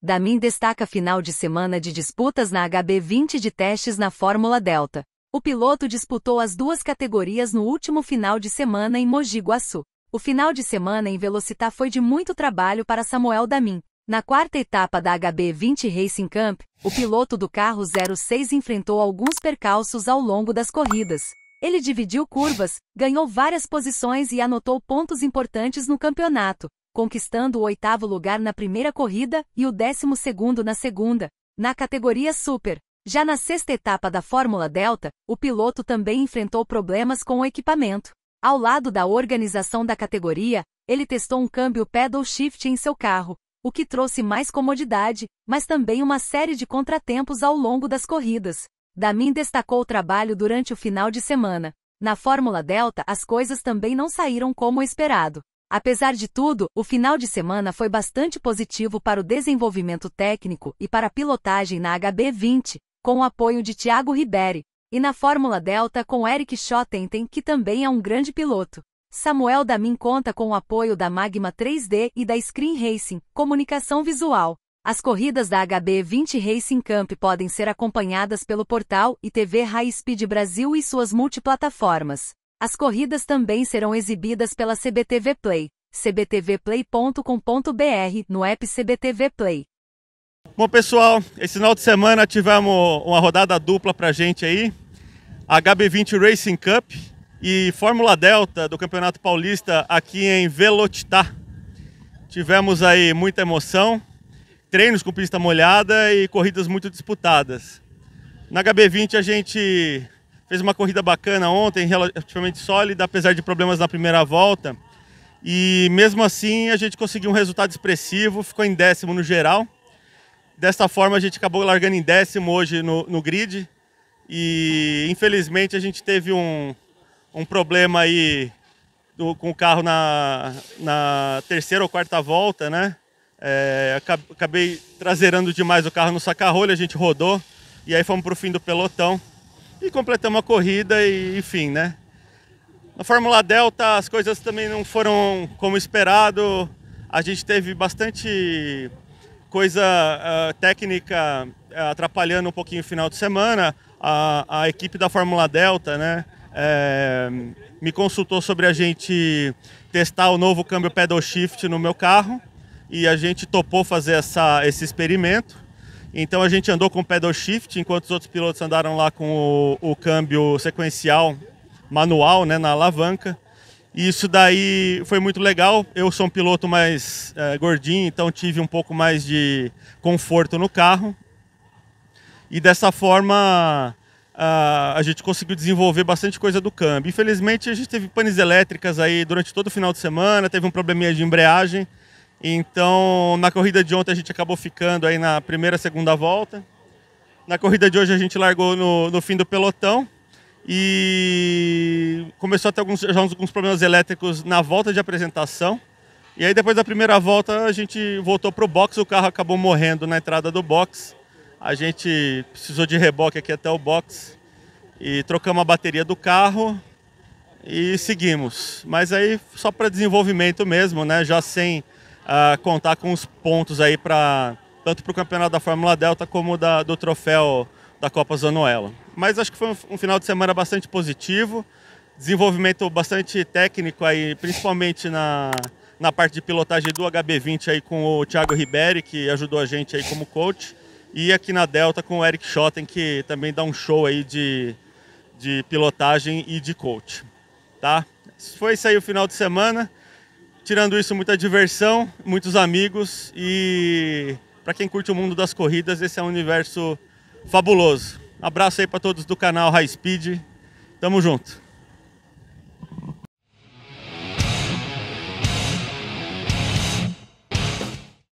Damin destaca final de semana de disputas na HB20 de testes na Fórmula Delta. O piloto disputou as duas categorias no último final de semana em Mogi Guaçu. O final de semana em Velocitar foi de muito trabalho para Samuel Damin. Na quarta etapa da HB20 Racing Camp, o piloto do carro 06 enfrentou alguns percalços ao longo das corridas. Ele dividiu curvas, ganhou várias posições e anotou pontos importantes no campeonato conquistando o oitavo lugar na primeira corrida e o décimo segundo na segunda, na categoria Super. Já na sexta etapa da Fórmula Delta, o piloto também enfrentou problemas com o equipamento. Ao lado da organização da categoria, ele testou um câmbio pedal shift em seu carro, o que trouxe mais comodidade, mas também uma série de contratempos ao longo das corridas. Damin destacou o trabalho durante o final de semana. Na Fórmula Delta, as coisas também não saíram como esperado. Apesar de tudo, o final de semana foi bastante positivo para o desenvolvimento técnico e para a pilotagem na HB20, com o apoio de Thiago Ribery, e na Fórmula Delta com Eric Schottenten, que também é um grande piloto. Samuel Damin conta com o apoio da Magma 3D e da Screen Racing, comunicação visual. As corridas da HB20 Racing Camp podem ser acompanhadas pelo portal e TV High Speed Brasil e suas multiplataformas. As corridas também serão exibidas pela CBTV Play, cbtvplay.com.br, no app CBTV Play. Bom, pessoal, esse final de semana tivemos uma rodada dupla a gente aí. HB20 Racing Cup e Fórmula Delta do Campeonato Paulista aqui em Velotitá. Tivemos aí muita emoção, treinos com pista molhada e corridas muito disputadas. Na HB20 a gente fez uma corrida bacana ontem, relativamente sólida, apesar de problemas na primeira volta. E mesmo assim a gente conseguiu um resultado expressivo, ficou em décimo no geral. Desta forma a gente acabou largando em décimo hoje no, no grid. E infelizmente a gente teve um, um problema aí do, com o carro na, na terceira ou quarta volta, né? É, acabei traseirando demais o carro no saca-rolha, a gente rodou e aí fomos para o fim do pelotão e completamos a corrida e enfim, né? Na Fórmula Delta as coisas também não foram como esperado. A gente teve bastante coisa uh, técnica ah, atrapalhando um pouquinho o final de semana. A, a equipe da Fórmula Delta, né? É, me consultou sobre a gente testar o novo câmbio pedal shift no meu carro e a gente topou fazer essa, esse experimento. Então a gente andou com o pedal shift, enquanto os outros pilotos andaram lá com o, o câmbio sequencial manual, né, na alavanca. E isso daí foi muito legal. Eu sou um piloto mais é, gordinho, então tive um pouco mais de conforto no carro. E dessa forma a, a gente conseguiu desenvolver bastante coisa do câmbio. Infelizmente a gente teve panes elétricas aí durante todo o final de semana, teve um probleminha de embreagem então, na corrida de ontem a gente acabou ficando aí na primeira, segunda volta. Na corrida de hoje a gente largou no, no fim do pelotão e começou a ter alguns, já alguns problemas elétricos na volta de apresentação. E aí depois da primeira volta a gente voltou para o box, o carro acabou morrendo na entrada do box. A gente precisou de reboque aqui até o box e trocamos a bateria do carro e seguimos. Mas aí só para desenvolvimento mesmo, né? Já sem uh, contar com os pontos aí para tanto para o campeonato da Fórmula Delta como da, do troféu da Copa Zanoela. Mas acho que foi um, um, final de semana bastante positivo, desenvolvimento bastante técnico aí, principalmente na, na parte de pilotagem do HB20 aí com o Thiago Ribeiro, que ajudou a gente aí como coach, e aqui na Delta com o Eric Schotten, que também dá um show aí de, de pilotagem e de coach. Tá? Foi isso aí o final de semana. Tirando isso, muita diversão, muitos amigos e para quem curte o mundo das corridas, esse é um universo fabuloso. Abraço aí para todos do canal High Speed. Tamo junto.